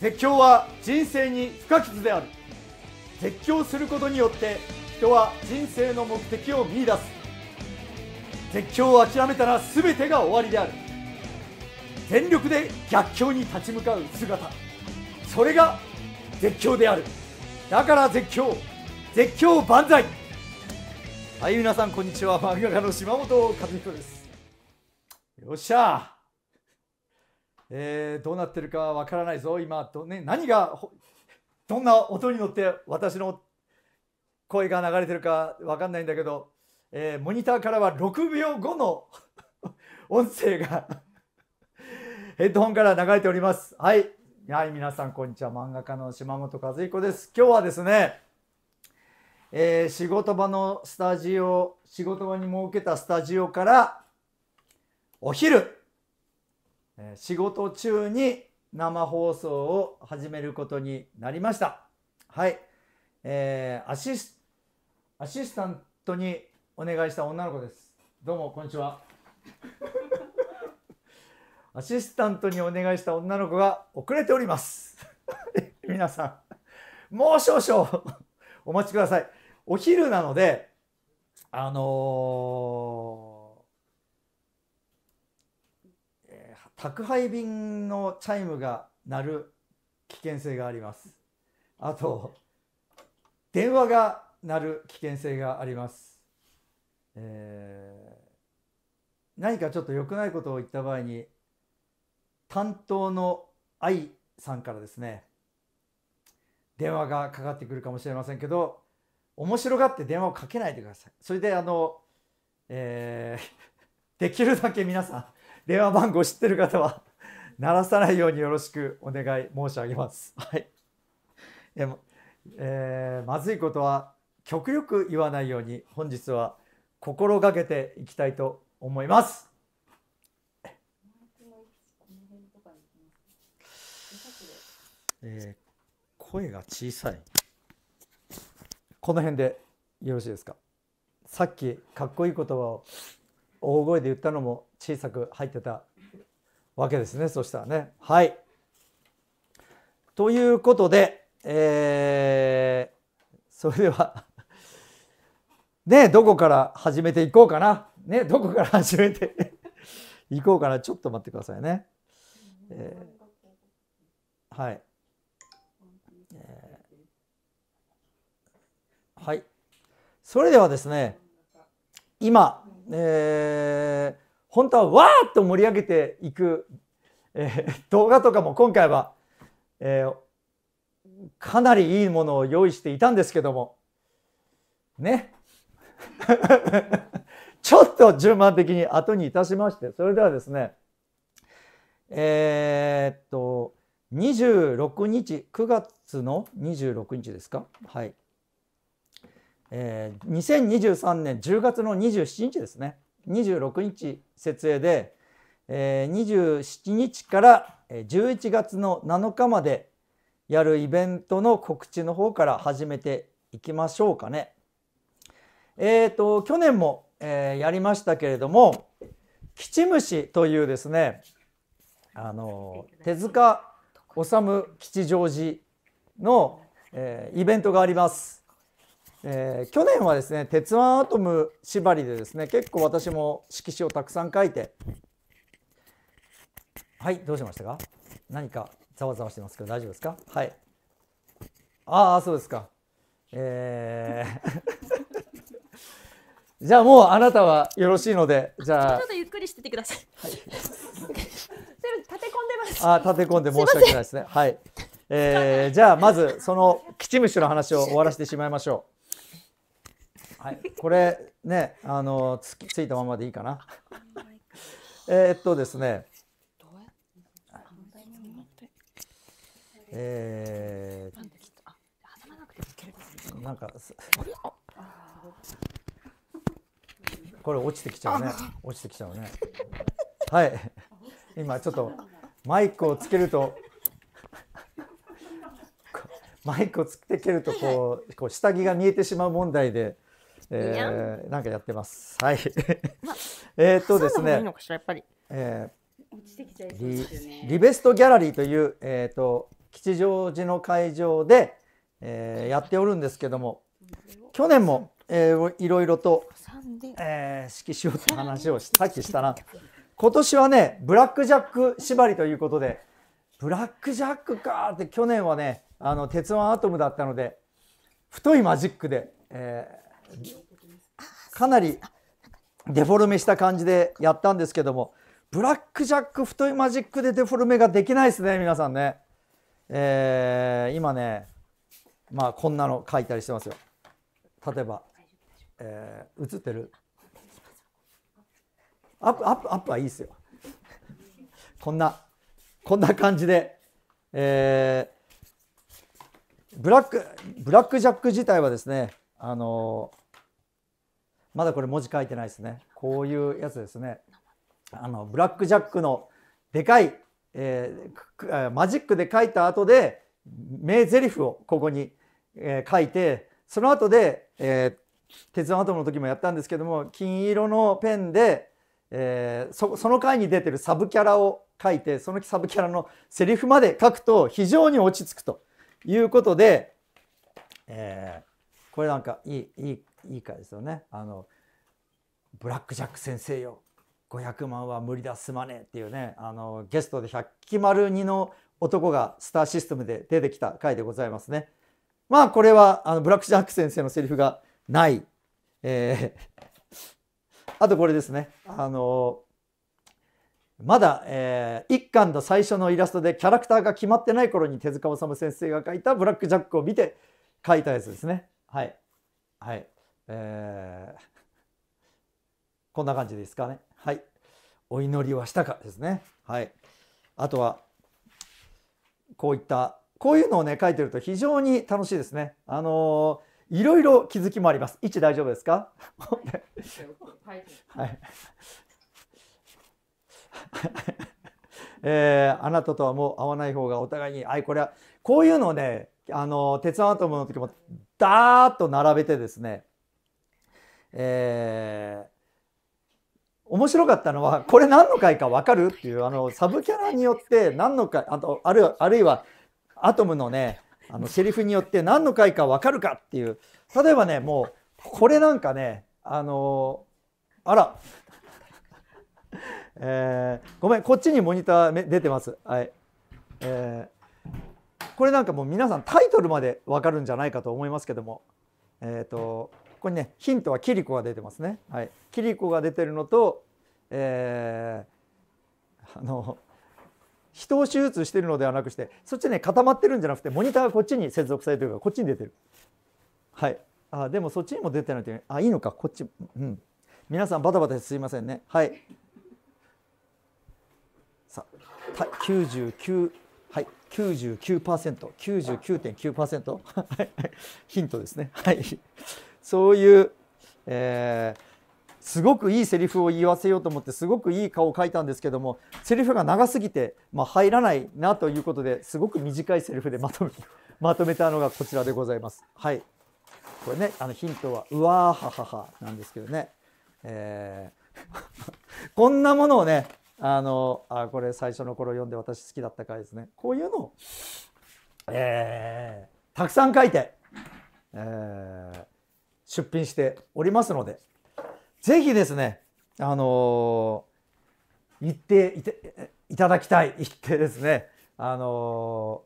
絶叫は人生に不可欠である絶叫することによって人は人生の目的を見いだす絶叫を諦めたら全てが終わりである全力で逆境に立ち向かう姿それが絶叫であるだから絶叫絶叫万歳はい皆さんこんにちは漫画家の島本和彦ですよっしゃえー、どうなってるかわからないぞ今ど、ね、何がどんな音に乗って私の声が流れてるかわかんないんだけど、えー、モニターからは6秒後の 音声が ヘッドホンから流れております。はい。はい、皆さん、こんにちは。漫画家の島本和彦です。今日はですね、えー、仕事場のスタジオ、仕事場に設けたスタジオから、お昼、仕事中に生放送を始めることになりました。はい。えー、アシス、アシスタントにお願いした女の子です。どうも、こんにちは。アシスタントにお願いした女の子が遅れております。皆さん、もう少々お待ちください。お昼なので、あのー宅配便のチャイムが鳴る危険性があります。あと、電話が鳴る危険性があります。えー、何かちょっと良くないことを言った場合に、担当の愛さんからですね、電話がかかってくるかもしれませんけど、面白がって電話をかけないでください。それで、あの、えー、できるだけ皆さん、電話番号知ってる方は 鳴らさないようによろしくお願い申し上げます。はい。ええー、まずいことは極力言わないように本日は心がけていきたいと思います。えー、声が小さいこの辺でよろしいですかさっきかっこいい言葉を大声で言ったのも小さく入ってたわけですねそしたらね。はいということで、えー、それでは ねどこから始めていこうかなねどこから始めて いこうかなちょっと待ってくださいね。えー、はい、えー、はいそれではですね今、えー、本当はわーっと盛り上げていく、えー、動画とかも今回は、えー、かなりいいものを用意していたんですけどもね ちょっと順番的に後にいたしましてそれではですねえー、っと26日9月の26日ですかはい、えー、2023年10月の27日ですね26日設営で、えー、27日から11月の7日までやるイベントの告知の方から始めていきましょうかね。えっ、ー、と去年も、えー、やりましたけれども「キチムシ」というですねあの手塚治虫吉祥寺の、えー、イベントがあります。えー、去年はですね「鉄腕アトム」縛りでですね結構私も色紙をたくさん書いてはいどうしましたか何かざわざわしてますけど大丈夫ですかはいああそうですかえー じゃあもうあなたはよろしいのでじゃあちょっとゆっくりしててください、はい、立て込んでますあ立て込んで申し訳ないですねはいえー、じゃあまずそのキチムシの話を終わらせてしまいましょう。はい、これねあのつついたままでいいかなえっとですねえー、なんかこれ落ちてきちゃうね落ちてきちゃうねはい今ちょっとマイクをつけるとマイクをつけるとこうこう下着が見えてしまう問題でえー、なんかやってます。はい。まあ、えっとですね。いいのかしらやっぱり。えー、リ。リベストギャラリーというえっ、ー、と吉祥寺の会場で、えー、やっておるんですけども、去年も、えー、いろいろと、えー、指揮しようって話をさっきしたな。今年はねブラックジャック縛りということで、ブラックジャックかって去年はねあの鉄腕アトムだったので太いマジックで。えーかなりデフォルメした感じでやったんですけどもブラックジャック太いマジックでデフォルメができないですね皆さんね、えー、今ねまあこんなの書いたりしてますよ例えば、えー、映ってるアップアップアップはいいですよこんなこんな感じで、えー、ブラックブラックジャック自体はですねあのまだこれ文字書いてないですねこういうやつですねあのブラック・ジャックのでかい、えー、マジックで書いた後で名台詞をここに、えー、書いてその後で、えー、鉄腕アトムの時もやったんですけども金色のペンで、えー、そその回に出てるサブキャラを書いてそのサブキャラのセリフまで書くと非常に落ち着くということで、えー、これなんかいいいいいい回ですよね。あのブラック・ジャック先生よ500万は無理だすまねえっていうねあのゲストで100期丸2の男がスターシステムで出てきた回でございますね。まあこれはあのブラック・ジャック先生のセリフがない。えー、あとこれですね。あのまだ、えー、一巻の最初のイラストでキャラクターが決まってない頃に手塚治虫先生が描いたブラック・ジャックを見て描いたやつですね。はいはいえー、こんな感じですかねはいお祈りはしたかですねはいあとはこういったこういうのをね書いてると非常に楽しいですねあのー、いろいろ気づきもあります位置大丈夫ですかはいえー、あなたとはもう会わない方がお互いにあいこれはこういうのねあの鉄腕アトムの時もダーッと並べてですね、えー、面白かったのはこれ何の回かわかるっていうあのサブキャラによって何の回あとあるあるいはアトムのねあのセリフによって何の回かわかるかっていう例えばねもうこれなんかねあのー、あらえー、ごめんこっちにモニター出てますはいえーこれなんかもう皆さんタイトルまでわかるんじゃないかと思いますけどもえっ、ー、とここにねヒントはキリコが出てますね。はい、キリコが出てるのと、えー、あの人を手術してるのではなくしてそっちね固まってるんじゃなくてモニターがこっちに接続されてるからこっちに出てる。はいあでもそっちにも出てないというあいいのかこっちうん皆さんバタバタですいませんねはいさた九。99はい、99%、99.9%、ヒントですね。はい、そういう、えー、すごくいいセリフを言わせようと思ってすごくいい顔を描いたんですけどもセリフが長すぎて、まあ、入らないなということですごく短いセリフでまとめまとめたのがこちらでございます。はい、これねあのヒントは「うわーははは」なんですけどね、えー、こんなものをねあのあこれ最初の頃読んで私好きだった回ですねこういうのを、えー、たくさん書いて、えー、出品しておりますのでぜひですねあのー、行っていていただきたい行ってですねあの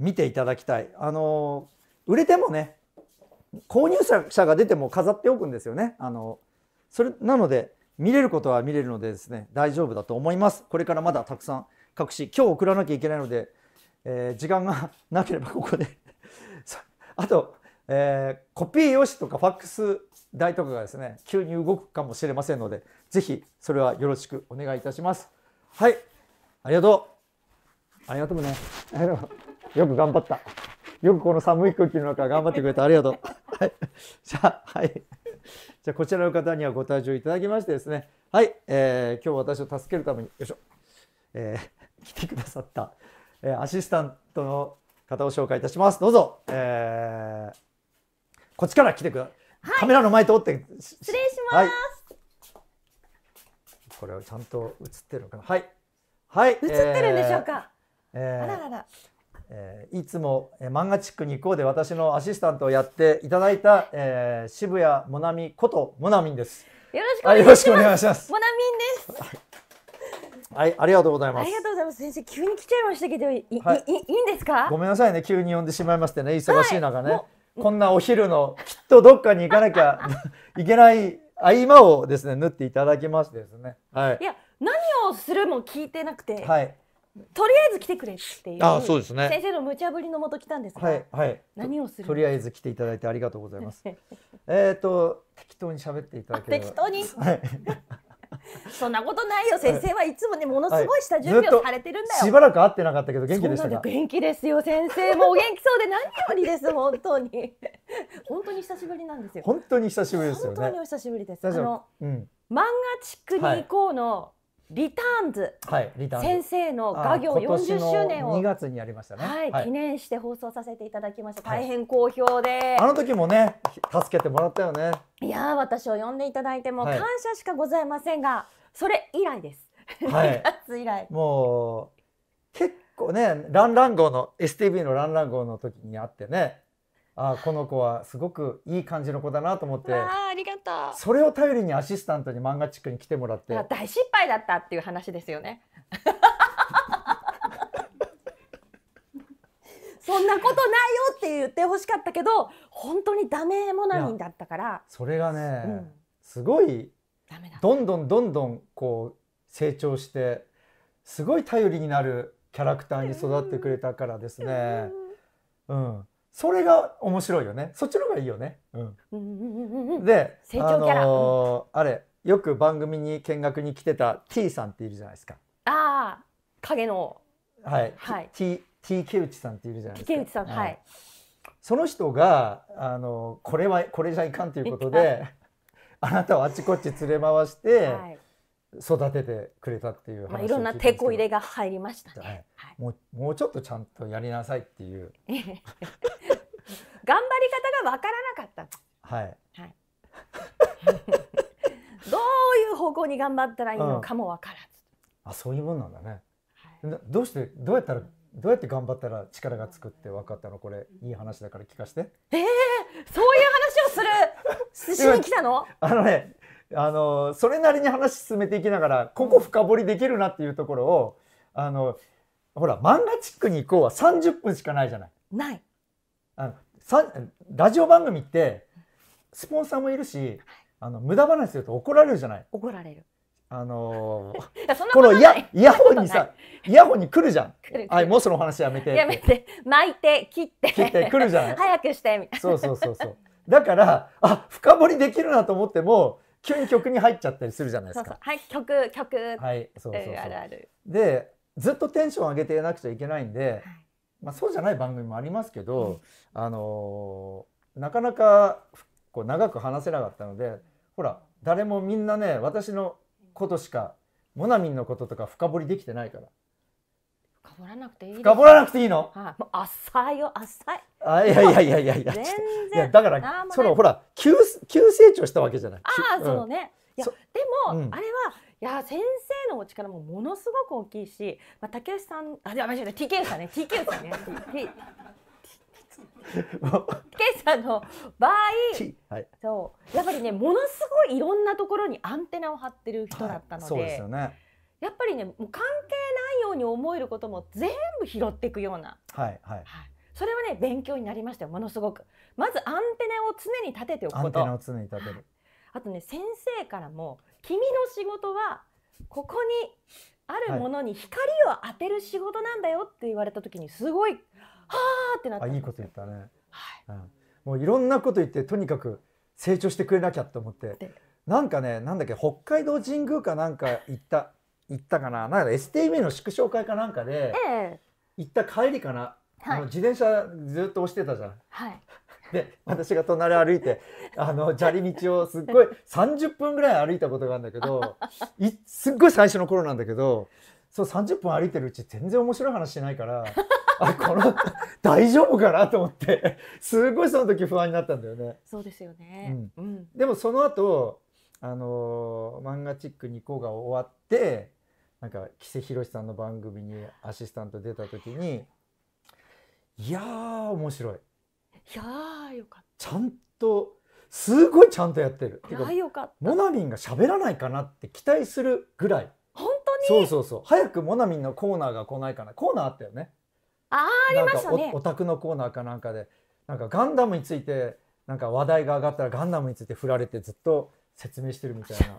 ー、見ていただきたいあのー、売れてもね購入者が出ても飾っておくんですよねあのそれなので見れることは見れるのでですね大丈夫だと思いますこれからまだたくさん隠し今日送らなきゃいけないので、えー、時間がなければここで あと、えー、コピー用紙とかファックス代とかがですね急に動くかもしれませんので是非それはよろしくお願いいたしますはいありがとうありがとうね よく頑張ったよくこの寒い空気の中頑張ってくれてありがとうはいじゃあはい じゃあこちらの方にはご退場いただきましてですねはい、えー、今日私を助けるためによいしょ、えー、来てくださった、えー、アシスタントの方を紹介いたしますどうぞ、えー、こっちから来てください、はい、カメラの前通って失礼します、はい、これをちゃんと映ってるのかなはいはい映ってるんでしょうか、えーあらあらえー、いつも、え漫画チックに行こうで私のアシスタントをやっていただいた、えー、渋谷もなみこともなみんです。よろしくお願いします。もなみんです。はい、ありがとうございます。ありがとうございます。先生、急に来ちゃいましたけど、い、はい、い、いいんですか。ごめんなさいね、急に呼んでしまいましてね、忙しい中ね。はい、こんなお昼の、きっとどっかに行かなきゃ いけない合間をですね、縫っていただきましてですね。はい。いや、何をするも聞いてなくて。はい。とりあえず来てくれっていうあそうです、ね、先生の無茶ぶりのもと来たんですが、はい、はい、何をするとりあえず来ていただいてありがとうございます えっと適当に喋っていただけ適当に、はい、そんなことないよ先生はいつもねものすごい下準備をされてるんだよ、はい、しばらく会ってなかったけど元気でしたか元気ですよ先生もお元気そうで何よりです本当に 本当に久しぶりなんですよ本当に久しぶりですよね本当にお久しぶりですあの、うん、漫画チックに行こうの、リターンズ、はい、ターン先生の画業40周年を2月にやりましたね、はい、はい、記念して放送させていただきました大変好評で、はい、あの時もね助けてもらったよねいや私を呼んでいただいても感謝しかございませんが、それ以来です、はい、月以来もう結構ねランラン号の STV のランラン号の時にあってねあこの子はすごくいい感じの子だなと思ってあありがとうそれを頼りにアシスタントに漫画チックに来てもらって大失敗だったっていう話ですよね そんなことないよって言ってほしかったけど本当にダメナなンだったからそれがね、うん、すごいどんどんどんどんこう成長してすごい頼りになるキャラクターに育ってくれたからですね。うん、うんそれが面白いよねそっちの方がいいよね、うん、で成長キャラ、あのー、あれよく番組に見学に来てた T さんっているじゃないですかああ影のはい、はい、T, T 池内さんっているじゃないですか内さん、はい、その人があのこれはこれじゃいかんということであなたをあちこち連れ回して、はい育ててくれたっていうまあ、いろんな手こ入れが入りましたね、はいはい、もうもうちょっとちゃんとやりなさいっていう 頑張り方がわからなかったはい、はい、どういう方向に頑張ったらいいのかもわからず、うん、あそういうもんなんだね、はい、どうしてどうやったらどうやって頑張ったら力がつくってわかったのこれいい話だから聞かしてええー、そういう話をする 寿司に来たのあのねあのそれなりに話進めていきながらここ深掘りできるなっていうところをあのほら漫画チックに行こうは30分しかないじゃない。ないあのさラジオ番組ってスポンサーもいるしあの無駄話すると怒られるじゃない。怒られるあのー、このイヤイヤホンにさイヤホンに来るじゃん。はいもうその話やめてやめて巻いて切って切って来るじゃん。早くしてみたいな。そうそうそうそう。だからあ深掘りできるなと思っても急に曲に入っちゃったりするじゃないですか。はい曲曲はいそうそうあるある。でずっとテンション上げてなくちゃいけないんで、はい、まあそうじゃない番組もありますけど、うん、あのー、なかなかこう長く話せなかったのでほら誰もみんなね私のことしかモナミンのこととか深掘りできてないから。掘らなくていい深掘らなくていいの、はい、もう浅いよ浅いあいやいやいやいやいや全然だからそのほら急急成長したわけじゃないああ、そうねいやでも、あれはいや先生のお力もものすごく大きいし、まあ、竹内さんあじゃあ間違えた TK さんね TK さんね TK さんの場合、はい、そうやっぱりねものすごいいろんなところにアンテナを張ってる人だったので。そうですよねやっぱりねもう関係ないように思えることも全部拾っていくような、はいはい、はい、それはね勉強になりましたよものすごくまずアンテナを常に立てておくことアンテナを常に立てる、はい、あとね先生からも「君の仕事はここにあるものに光を当てる仕事なんだよ」って言われた時にすごい「はあ」ってなったあいいこと言ったね、はいうん、もういろんなこと言ってとにかく成長してくれなきゃと思ってなんかねなんだっけ北海道神宮かなんか行った行ったかななんか s t a の祝勝会かなんかで、え行った帰りかな、はい、あの自転車ずっと押してたじゃん。はい、で私が隣歩いてあの砂利道をすっごい30分ぐらい歩いたことがあるんだけど いすっごい最初の頃なんだけどそう30分歩いてるうち全然面白い話しないから あこの大丈夫かなと思ってすごいその時不安になったんだよね。そうですよね、うん、うん、でもその後あの漫画チックに行こうが終わってなんか木瀬宏さんの番組にアシスタント出た時にいや面白い。いやーよかった。ちゃんとすごいちゃんとやってる。てかよかったモナミンが喋らないかなって期待するぐらい。本当にそうそうそう早くモナミンのコーナーが来ないかなコーナーあったよね。あありましたね。オタクのコーナーかなんかでなんかガンダムについてなんか話題が上がったらガンダムについて振られてずっと説明してるみたいな。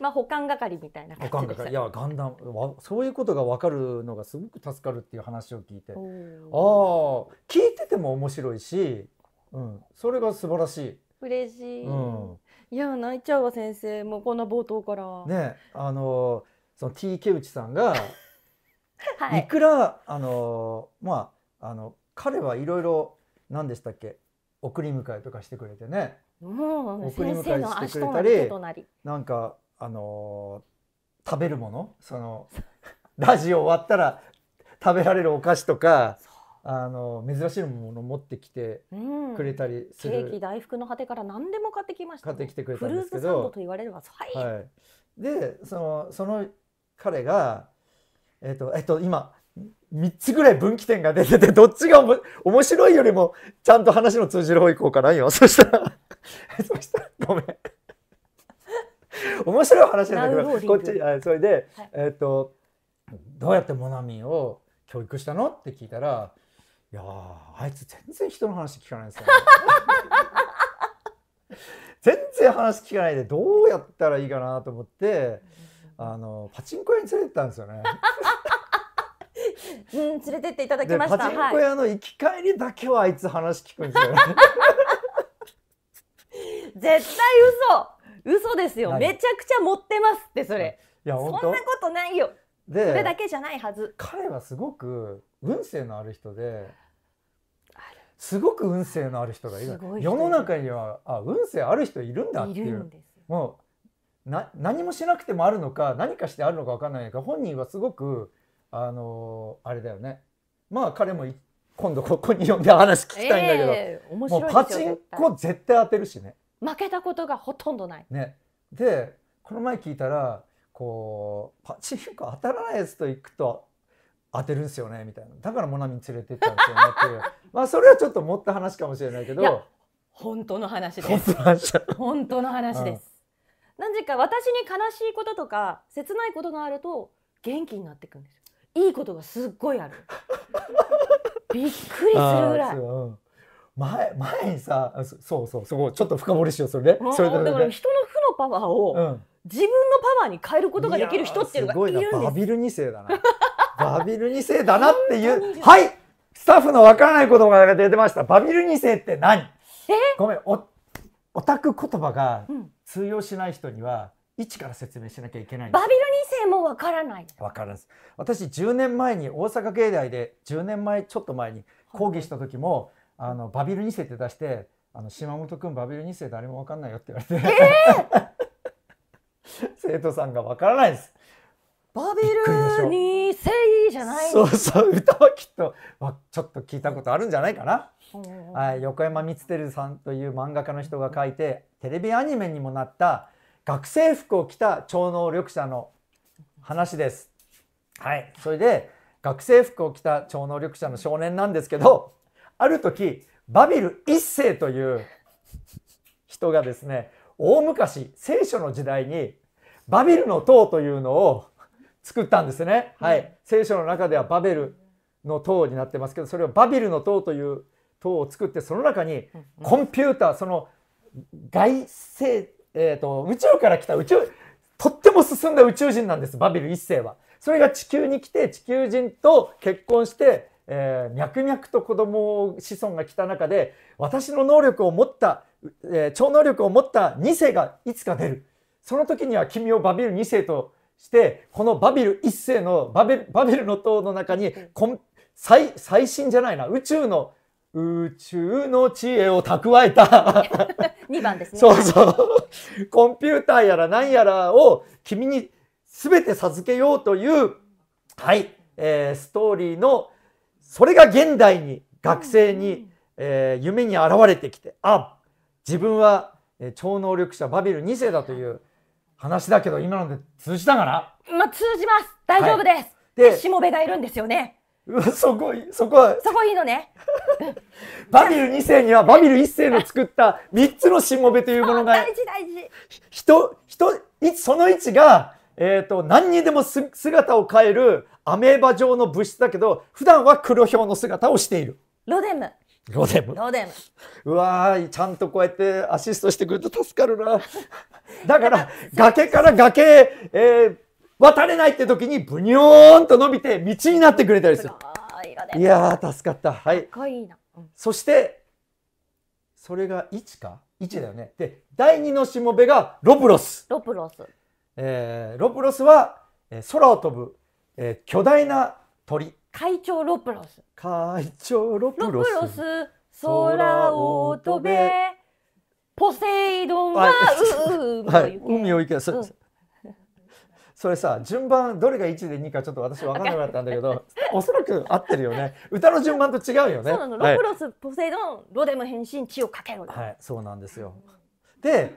まあ保管係みたいな感じでしたいやガンダムそういうことがわかるのがすごく助かるっていう話を聞いてああ聞いてても面白いし、うん、それが素晴らしい。嬉しい、うん、いや泣いちゃうわ先生もうこんな冒頭からねあのその T 池内さんが、はい、いくらあのまああの彼はいろいろ何でしたっけ送り迎えとかしてくれてね、うん、送り迎えしてくれたりなんかあのー、食べるものそのラジオ終わったら食べられるお菓子とか。あの珍しいものを持ってきてくれたりする、うん、ケーキ大福の果てから何でも買ってきました、ね、買ってきてくれたんですけどと言われれば、はい、はい、でそのその彼がえっ、ー、とえっ、ー、と今3つぐらい分岐点が出ててどっちがおも面白いよりもちゃんと話の通じる方行こうかなよそしたら そしたらごめん 面白い話なんだけどこっちそれで、はい、えー、っとどうやってモナミを教育したのって聞いたら「いやあいつ全然人の話聞かないですよ、ね、全然話聞かないでどうやったらいいかなと思ってあのパチンコ屋に連れてったんですよね。うん、連れてっていただきました。パチンコ屋の行き帰りだけはあいつ話聞くんですよ絶対嘘。嘘ですよ、めちゃくちゃ持ってますってそれいやそんなことないよでそれだけじゃないはず彼はすごく運勢のある人ですごく運勢のある人がいる世の中にはあ運勢ある人いるんだっていうもうな何もしなくてもあるのか何かしてあるのか分かんないか本人はすごくあのー、あれだよねまあ彼も今度ここに呼んで話聞きたいんだけど、えーもうパチンコ絶対当てるしね。負けたことがほとんどない。ね、でこの前聞いたらこうパチンコ当たらないやつと行くと当てるんですよねみたいなだからモナミに連れてったんですよねっていう まあそれはちょっと持った話かもしれないけど本当の話です本当の話です、何時か私に悲しいこととか切ないことがあると元気になっていくんですよいいことがすっごいある びっくりするぐらい、前前にさそうそうそこちょっと深掘りしようそれね、それだから人の負のパワーを、うん、自分のパワーに変えることができる人っていうのがいるんですバビル2世だな バビル2世だなっていうはいスタッフのわからない言葉が出てましたバビル2世って何えごめんおオタク言葉が通用しない人には、うん、一から説明しなきゃいけないバビル二世もわからないわからん私10年前に大阪芸大で10年前ちょっと前に講義した時も、はいあのバビル2世って出して「あの島本君バビル2世誰も分かんないよ」って言われて、えー、生徒さんが分からないです。バビル2世じゃないそうそう歌はきっとちょっと聞いたことあるんじゃないかな。はい、横山光輝さんという漫画家の人が書いてテレビアニメにもなった学生服を着た超能力者の話です。はい、それで学生服を着た超能力者の少年なんですけどある時バビル一世という人がですね大昔聖書の時代にバビルの塔というのを作ったんですね、はい、聖書の中ではバベルの塔になってますけどそれをバビルの塔という塔を作ってその中にコンピューターその外星、えーと、と宇宙から来た宇宙とっても進んだ宇宙人なんですバビル1世は。それが地球に来て地球人と結婚してえー、脈々と子供子孫が来た中で私の能力を持った、えー、超能力を持った2世がいつか出るその時には君をバビル2世としてこのバビル1世のババビルの塔の中に最最新じゃないな宇宙の宇宙の知恵を蓄えた2番ですねそうそうコンピューターやら何やらを君に全て授けようというはい、えー、ストーリーのそれが現代に学生に、えー、夢に現れてきてあ自分は超能力者バビル2世だという話だけど今ので通じたかな、まあ、通じます大丈夫です、はい、でしもべがいるんですよねうそこ、そこそこいいのね。バビル2世にはバビル1世の作った3つのしもべというものが。大 事大事。人、人、その位置が、えっ、ー、と、何にでも姿を変えるアメーバ状の物質だけど普段は黒ひの姿をしているロデムロデムロデムうわーちゃんとこうやってアシストしてくれると助かるな だから崖から崖へ、えー、渡れないって時にブニョーンと伸びて道になってくれたりするいやー助かったはいかいいな、うん、そしてそれが1か1だよねで第2のしもべがロプロスロプロス、えー、ロプロスは空を飛ぶえー、巨大な鳥会長ロプロス会長ロプロスロプロス空を飛べポセイドンは、はい、海を行け、はうん、それさ順番どれが1で2かちょっと私分からなかったんだけど おそらく合ってるよね歌の順番と違うよねそうなの、はい、ロプロスポセイドンロデム変身地をかけろはいそうなんですよで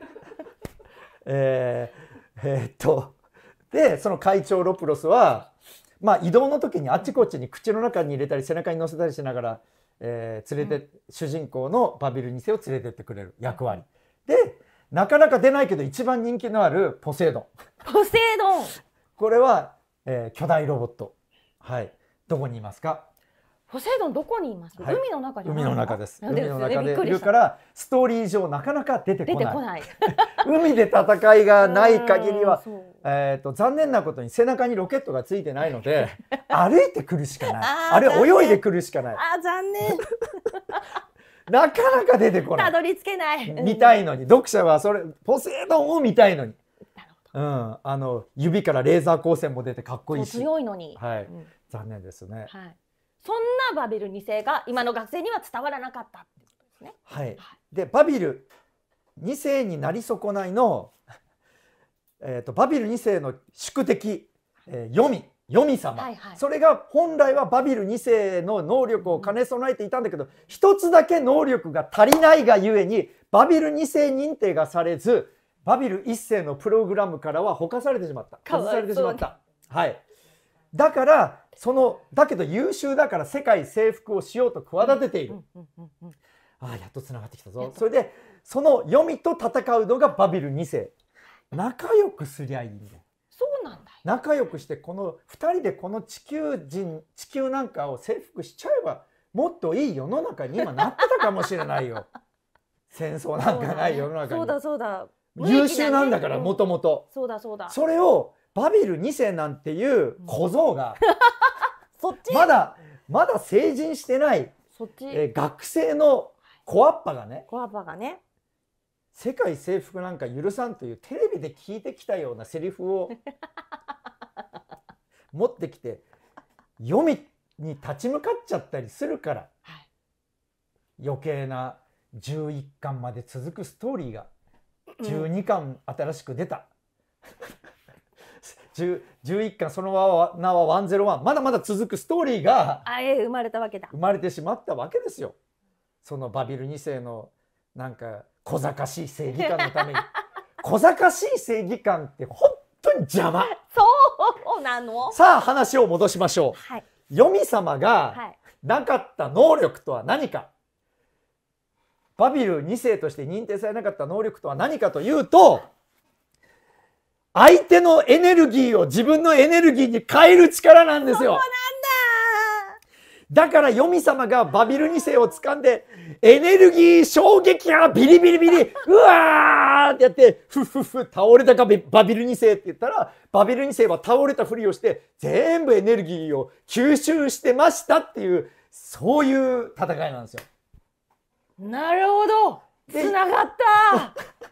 えー、えー、っとでその会長ロプロスはまあ、移動の時にあっちこっちに口の中に入れたり背中に乗せたりしながら、えー、連れて、うん、主人公のバビル2世を連れてってくれる役割。でなかなか出ないけど一番人気のあるポセイドン。ポセイドンこれは、えー、巨大ロボット。はい。どこにいますかポセイドンどこにいます、はい、海の中海の中です、海の中でいるからストーリー上なかなか出てこない 海で戦いがない限りはえーと、残念なことに背中にロケットがついてないので 歩いてくるしかないあれ泳いでくるしかないあ残念 なかなか出てこないたどり着けない見たいのに読者はそれポセイドンを見たいのにうん、あの指からレーザー光線も出てかっこいいし強いのに、はい、うん、残念ですね、はい、そんなバビル2世が今の学生には伝わらなかったってことですね。はい、でバビル2世になり損ないの、えーと、バビル2世の宿敵、えー、読み読み様、はいはい、それが本来はバビル2世の能力を兼ね備えていたんだけど一つだけ能力が足りないがゆえにバビル2世認定がされずバビル1世のプログラムからはほかされてしまった外されてしまった。はい、だからそのだけど優秀だから世界征服をしようと企てている、ああやっとつながってきたぞそれでその読みと戦うのがバビル2世仲良くすりゃいいんだよそうなんだ仲良くしてこの2人でこの地球人地球なんかを征服しちゃえばもっといい世の中に今なってたかもしれないよ 戦争なんかない世の中にそうだそうだ優秀なんだからもともとそうだそうだそれをバビル2世なんていう小僧が、まだまだ成人してないえー、学生の小アッパがね小アッパがね世界征服なんか許さんというテレビで聞いてきたようなセリフを 持ってきて読みに立ち向かっちゃったりするから、はい、余計な11巻まで続くストーリーが12巻新しく出た。うん11巻その名は101まだまだ続くストーリーがあえ生まれたわけだ生まれてしまったわけですよそのバビル2世のなんか小賢しい正義感のために 小賢しい正義感って本当に邪魔そうなのさあ話を戻しましょう、はい、読み様がなかった能力とは何か、バビル2世として認定されなかった能力とは何かというと相手のエネルギーを自分のエネルギーに変える力なんですよ。そうなんだだからヨミ様がバビル2世を掴んでエネルギー衝撃がビリビリビリうわーってやってふふふ倒れたかバビル2世って言ったらバビル2世は倒れたふりをして全部エネルギーを吸収してましたっていうそういう戦いなんですよ。なるほどつながった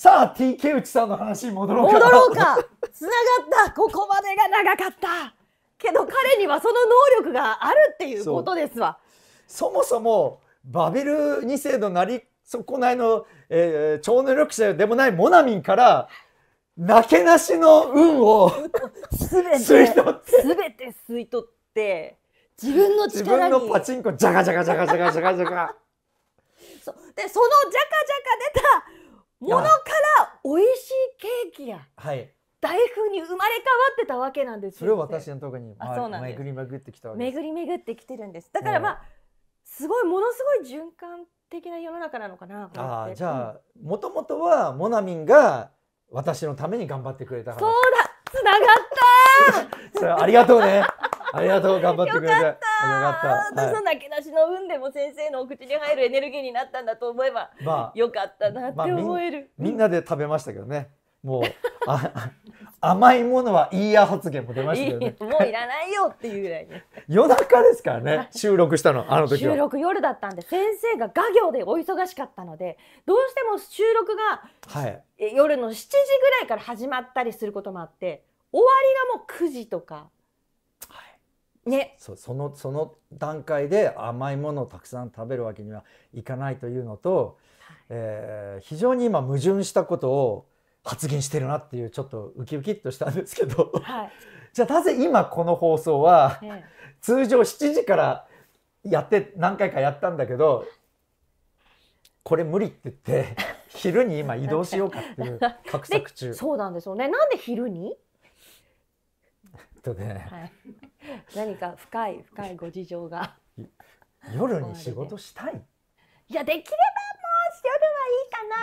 さあ TK 内さんの話に戻ろうか戻ろうかつながったここまでが長かったけど彼にはその能力があるっていうことですわそもそもバベル2世のなり損ないの、えー、超能力者でもないモナミンからなけなしの運をすべて吸い取ってすべて吸い取って自分の自分のパチンコじゃがじゃがじゃがじゃがじゃがジャガそうでそのじゃカじゃカ出たものから美味しいケーキや。はい。大風に生まれ変わってたわけなんですそれを私のとこに、あ、そうなん巡り巡ってきた巡り巡ってきてるんです。だからまあ、すごいものすごい循環的な世の中なのかなあじゃあ、もともとはモナミンが私のために頑張ってくれたそうだつながった ありがとうね。ありがとう頑張ってくれて。よかった。私の泣きなの運でも先生のお口に入るエネルギーになったんだと思えば、まあ、よかったなって思える、まあみ、みんなで食べましたけどねもう 甘いものはいいや発言も出ましたけど、ね、もういらないよっていうぐらいね夜中ですからね収録したのあの時収録夜だったんで先生が画業でお忙しかったのでどうしても収録が、はい、夜の7時ぐらいから始まったりすることもあって終わりがもう9時とかね、そそのその段階で甘いものをたくさん食べるわけにはいかないというのと、はい、えー、非常に今矛盾したことを発言してるなっていうちょっとウキウキっとしたんですけど、はい、じゃあなぜ今この放送は、ね、通常7時からやって何回かやったんだけどこれ無理って言って 昼に今移動しようかっていう画策中そうなんですよねなんで昼にとね、はい、何か深い深いご事情が夜に仕事したいいやできれば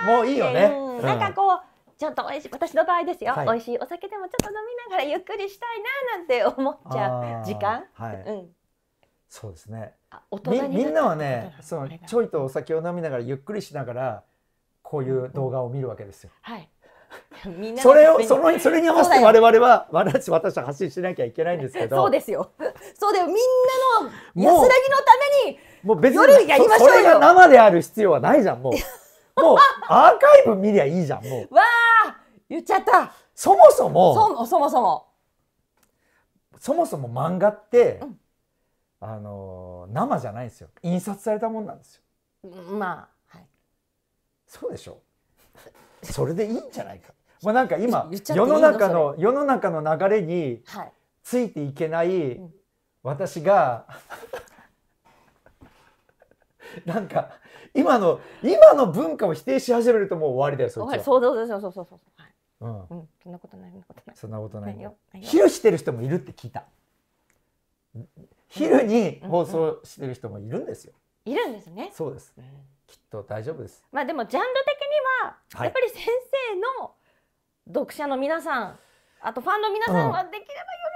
もう夜はいいかなもういいよね、うん、なんかこうちょっと美味しい私の場合ですよ、はい、美味しいお酒でもちょっと飲みながらゆっくりしたいななんて思っちゃう時間、はい、うん、そうですねみんなはねそのちょいとお酒を飲みながらゆっくりしながらこういう動画を見るわけですよ、うん、はいそれをそのそれに合わせて我々は私私は発信しなきゃいけないんですけどそうですよそうだよみんなの安らぎのためにもう別にやりましょうそれが生である必要はないじゃんもう もうアーカイブ見りゃいいじゃんもうわあ言っちゃったそもそもそもそもそもそも漫画って、うん、あの生じゃないんですよ印刷されたもんなんですよまあはいそうでしょう。それでいいんじゃないか。まあなんか今世の中の世の中の流れについていけない私が、なんか今の今の文化を否定し始めるともう終わりだよそっちは。そうそうそうそうそうそう。うん、うん、そんなことないそんなことない昼してる人もいるって聞いた昼に放送してる人もいるんですよ、いるんですねそうです、きっと大丈夫ですまあでもジャンル的やっぱり先生の読者の皆さんあとファンの皆さんはできれば読む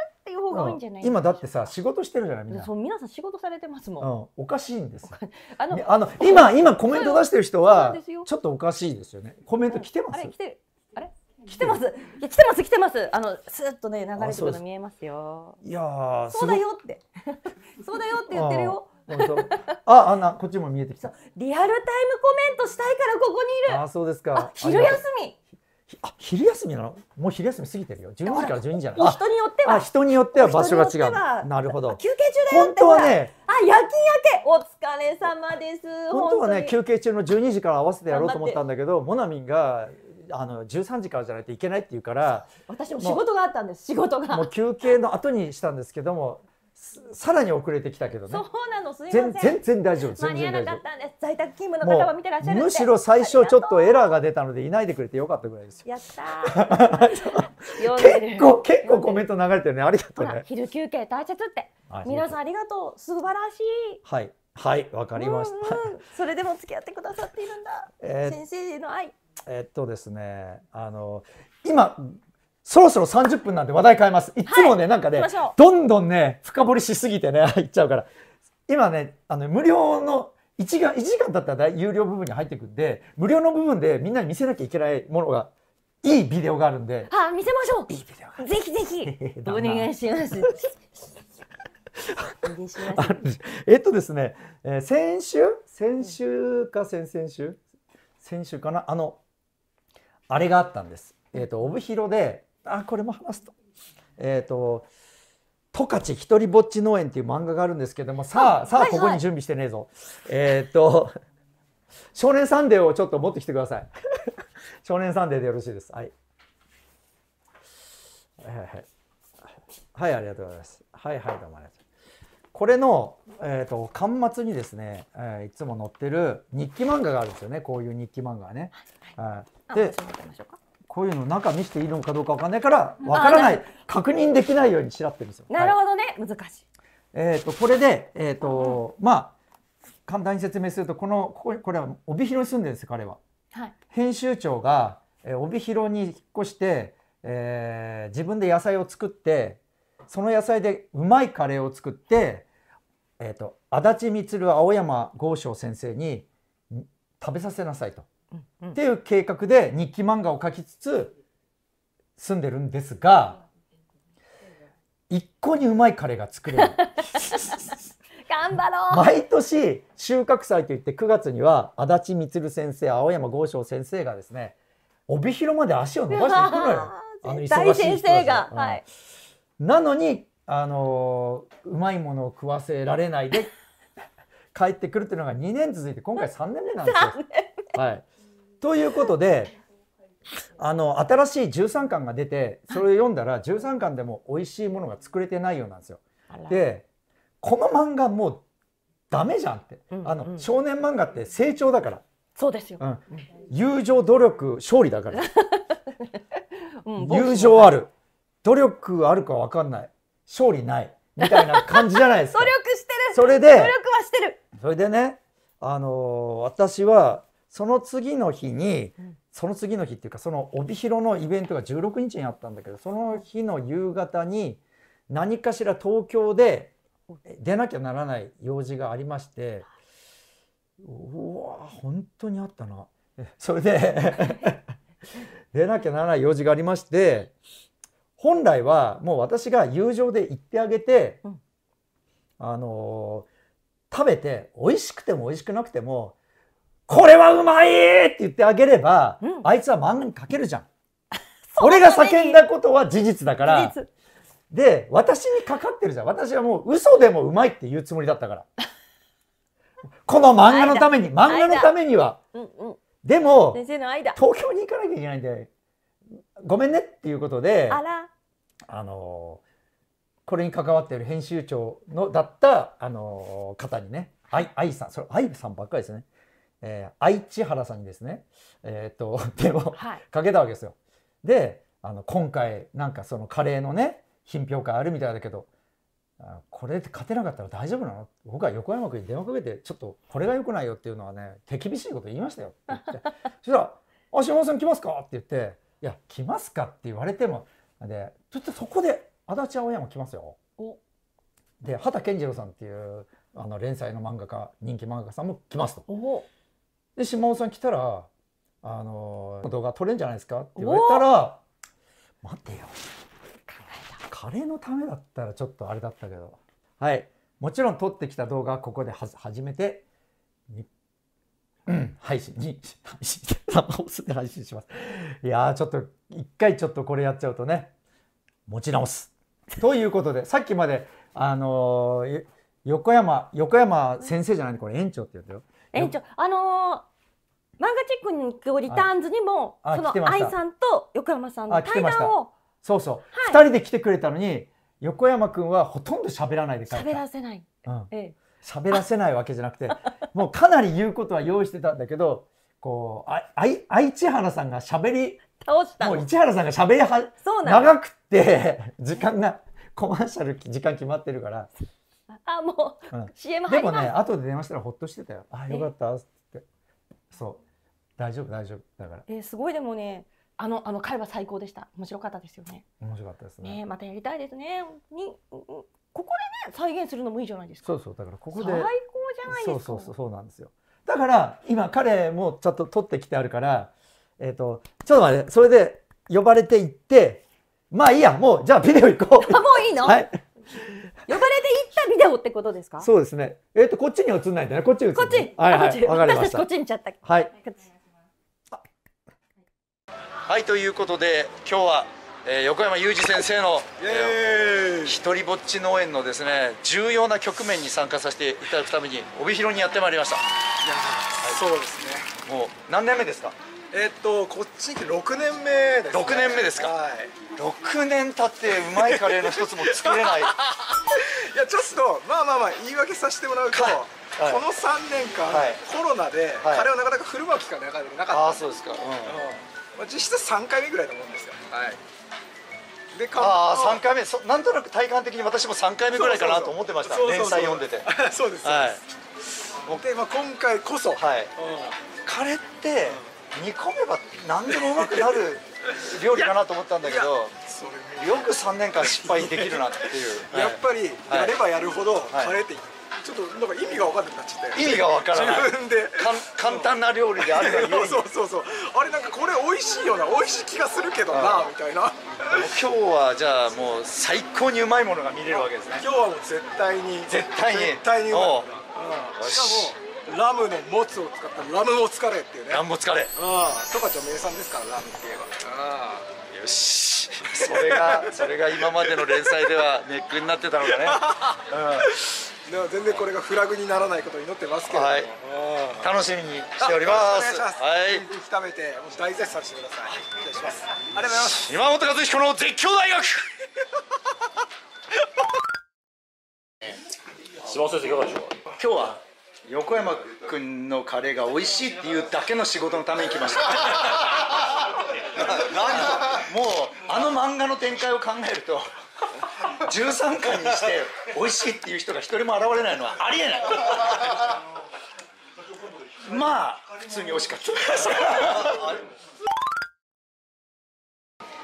っていう方が多いんじゃないですか、今だってさ仕事してるじゃないみんなそう皆さん仕事されてますもん、うん、おかしいんです あのあの今今コメント出してる人はちょっとおかしいですよねコメント来てます、うん、あれ来てるあれ来てます。い来てます来てます。あのスーッとね流れてくるの見えますよ。いやそうだよって そうだよって言ってるよ。本当。あ、あんな、こっちも見えてきた。リアルタイムコメントしたいから、ここにいる。あ、そうですか。昼休み。あ、昼休みなの？もう昼休み過ぎてるよ。十二時から十二時じゃない？人によっては。人によっては場所が違う。なるほど。休憩中だよ本当はね。あ、夜勤明け。お疲れ様です。本当はね、休憩中の十二時から合わせてやろうと思ったんだけど、モナミンがあの13時からじゃないといけないっていうから私も仕事があったんです仕事がもう休憩の後にしたんですけどもさらに遅れてきたけどね。そうなの、すいません。全然大丈夫。間に合わなかったんです。在宅勤務の方は見てらっしゃるむしろ最初ちょっとエラーが出たのでいないでくれてよかったぐらいですよ。やった 結構結構コメント流れてるね。ありがとうね。昼休憩大切って。はい、皆さんありがとう。素晴らしい。はい。はい、わかりました、うんうん。それでも付き合ってくださっているんだ。えー、先生への愛。えー、っとですね、あの今そろそろ30分なんで話題変えます。いつもね、はい、なんかね、どんどんね、深掘りしすぎてね、入 っちゃうから。今ね、あの、無料の1時間、一時間経ったら有料部分に入ってくんで、無料の部分でみんなに見せなきゃいけないものが、いいビデオがあるんで。あ、見せましょういいビデオぜひぜひ お願いします。えっとですね、えー、先週先週か先々週先週かなあのあれがあったんです。えっ、ー、と帯広であこれも話すと。えっ、ー、と「十勝ひとりぼっち農園」っていう漫画があるんですけどもさあ、さあここに準備してねえぞ。えっ、ー、と「少年サンデー」をちょっと持ってきてください。少年サンデーでよろしいです。はい。はいはいはい。ありがとうございます。はいはい、どうもありがとう。これの、えーと、巻末にですね、えー、いつも載ってる日記漫画があるんですよねこういう日記漫画はね。はい、はい、でこういうの中見していいのかどうかわかんないからわからない確認できないようにしらってるんですよ。なるほどね、はい、難しい。えっ、ー、とこれでえっ、ー、と、うん、まあ簡単に説明するとこのこここれは帯広に住んでるんです彼は。はい、編集長が、えー、帯広に引っ越して、えー、自分で野菜を作ってその野菜でうまいカレーを作って、えーと、と足立満青山豪昌先生に食べさせなさいと。っていう計画で日記漫画を描きつつ住んでるんですが一向にうまいカレーが作れる 頑張ろう毎年収穫祭といって9月には足立満先生青山剛昌先生がですね帯広まで足を伸ばしていくのよあの忙しい人が、はい、なのにあのうまいものを食わせられないで帰ってくるっていうのが2年続いて今回3年目なんですよ。はい、ということであの新しい13巻が出てそれを読んだら13巻でも美味しいものが作れてないようなんですよ。でこの漫画もうダメじゃんって、あの少年漫画って成長だからそうですよ、うん、友情努力勝利だから、友情ある努力あるか分かんない勝利ないみたいな感じじゃないですか 努力してるそれで努力はしてるそれでねあのー、私はその次の日に、その次の日っていうかその帯広のイベントが16日にあったんだけどその日の夕方に何かしら東京で出なきゃならない用事がありましてうわ本当にあったな それで 出なきゃならない用事がありまして本来はもう私が友情で行ってあげて、あの食べて美味しくても美味しくなくてもこれはうまいって言ってあげれば、うん、あいつは漫画に書けるじゃん。俺が叫んだことは事実だから。で、私にかかってるじゃん。私はもう嘘でもうまいって言うつもりだったから。この漫画のために、漫画のためには。うんうん、でも、東京に行かなきゃいけないんで、ごめんねっていうことで、ああの、これに関わっている編集長のだった、あの、方にね、愛さん、それ愛さんばっかりですね。えー、愛知原さんにですね、えー、っと電話をかけたわけですよ。であの今回なんかそのカレーのね品評会あるみたいだけどこれで勝てなかったら大丈夫なの僕は横山君に電話かけてちょっとこれがよくないよっていうのはね手厳しいこと言いましたよって言って そしたら「あ島本さん来ますか?」って言って「いや来ますか?」って言われてもでちょっとそこで足立青山来ますよ。で畑健次郎さんっていうあの連載の漫画家人気漫画家さんも来ますと。で島尾さん来たら「あの動画撮れんじゃないですか?」って言われたら「待てよカレーのためだったらちょっとあれだったけどはいもちろん撮ってきた動画はここでは初めてうん、配信に、配信、生放送で配信します。いやちょっと、一回ちょっとこれやっちゃうとね、持ち直す。ということで、さっきまで、あのー、横山、横山先生じゃないこれ園長って言うんだよ。園長、あの漫画チックに行くリターンズにも、はい、その愛さんと横山さんの対談をそうそう、はい、2人で来てくれたのに横山君はほとんど喋らないで帰った喋らせない、うん、ええ、喋らせないわけじゃなくてもうかなり言うことは用意してたんだけどこうああい愛知原さんが喋り倒したもう市原さんが喋りはそうな長くて時間がコマーシャル時間決まってるから。あもう、うん、CM 入りますでもね後で電話したらほっとしてたよ。あよかったっってそう大丈夫大丈夫だからえー、すごいでもねあのあの会話最高でした面白かったですよね面白かったですね、ね、またやりたいですねに、うん、ここでね再現するのもいいじゃないですかそうそうだからここで最高じゃないですかそうそうそうなんですよだから今彼もちょっと取ってきてあるからえっ、ー、とちょっと待ってそれで呼ばれて行ってまあいいやもうじゃあビデオ行こう あもういいの、はい、呼ばれて行ったビデオってことですかそうですねえっ、ー、とこっちに映んないでねこっち映んこっち、はいはい、私たちこっちにちゃったはいはいということで今日は、えー、横山裕二先生の、えー、一人ぼっち農園のですね重要な局面に参加させていただくために帯広にやってまいりましたいや、はい、そうですねもう何年目ですかえー、っとこっちに来て6年目です、ね、6年目ですか、はい、6年経ってうまいカレーの一つも作れない いやちょっとまあまあまあ言い訳させてもらうと、はいこの3年間、はい、コロナで、カレーをなかなか振る舞う機会がなかった、ああそうですか、うん、うんまあ、実質3回目ぐらいと思うんですよはいでああ3回目そなんとなく体感的に私も3回目ぐらいかなと思ってました連載読んでて そうですはいで、まあ、今回こそ、はい、うん、カレーって煮込めば何でもうまくなる料理かなと思ったんだけどよく3年間失敗できるなっていう やっぱりやればやるほど、はい、カレーってちょっとなんか意味が分かんなくなっちゃって意味が分からない自分で簡単な料理であるがゆえにそうそうそうあれなんかこれ美味しいよな美味しい気がするけどなみたいな今日はじゃあもう最高にうまいものが見れるわけですね今日はもう絶対に絶対に絶対にうまい、うん、しかもラムのモツを使ったラムもつカレーっていうねラムもつカレー十勝の名産ですからラムっていえばよしそれがそれが今までの連載ではネックになってたのがね、うんで全然これがフラグにならないことを祈ってますけど、はい、楽しみにしておりますはい改めてもし大絶賛してくださいお願いしますありがとうございます島本和彦の絶叫大学 島本先生いかがでしょうか今日は横山君のカレーが美味しいっていうだけの仕事のために来ました もうあの漫画の展開を考えると13巻にして美味しいっていう人が一人も現れないのはありえないまあ普通に美味しかった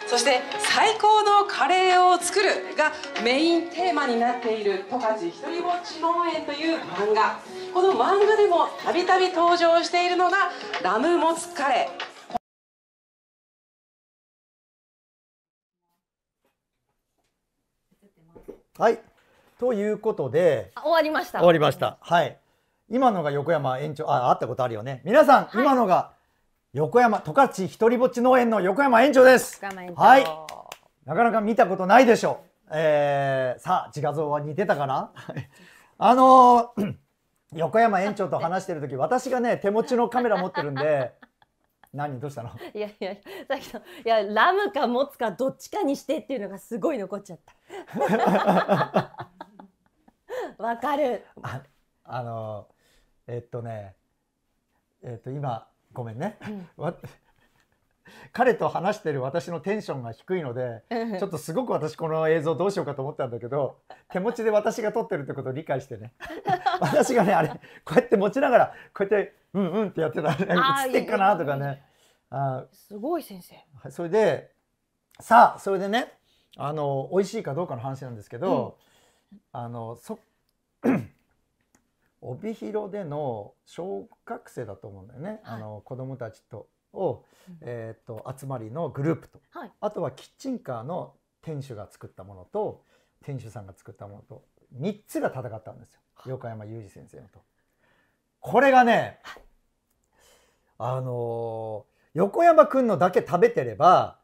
そして最高のカレーを作るがメインテーマになっている十勝ひとりぼっち農園という漫画この漫画でもたびたび登場しているのがラムモツカレーはい。ということで。終わりました。終わりました。はい。今のが横山園長、あ、会ったことあるよね。皆さん、はい、今のが横山、十勝ひとりぼっち農園の横山園長です。はい。なかなか見たことないでしょう。えー、さあ、自画像は似てたかなあのー、横山園長と話してる時、私がね、手持ちのカメラ持ってるんで、何どうしたのいやいやさっきのいやラムか持つかどっちかにしてっていうのがすごい残っちゃった わかるああのえっとねえっと今ごめんね、うん、彼と話してる私のテンションが低いので、ちょっとすごく私この映像どうしようかと思ったんだけど手持ちで私が撮ってるってことを理解してね 私がねあれこうやって持ちながらこうやってうんうんってやってた。映ってっかなとかね。あすごい先生。それで、さあ、それでね、あの、美味しいかどうかの話なんですけど、うん、あの、そ、帯広での小学生だと思うんだよね。はい、あの、子供たちと、を、えっ、ー、と、集まりのグループと、はい、あとはキッチンカーの店主が作ったものと、店主さんが作ったものと、3つが戦ったんですよ。横山裕二先生のと。これがね、あのー、横山くんのだけ食べてれば、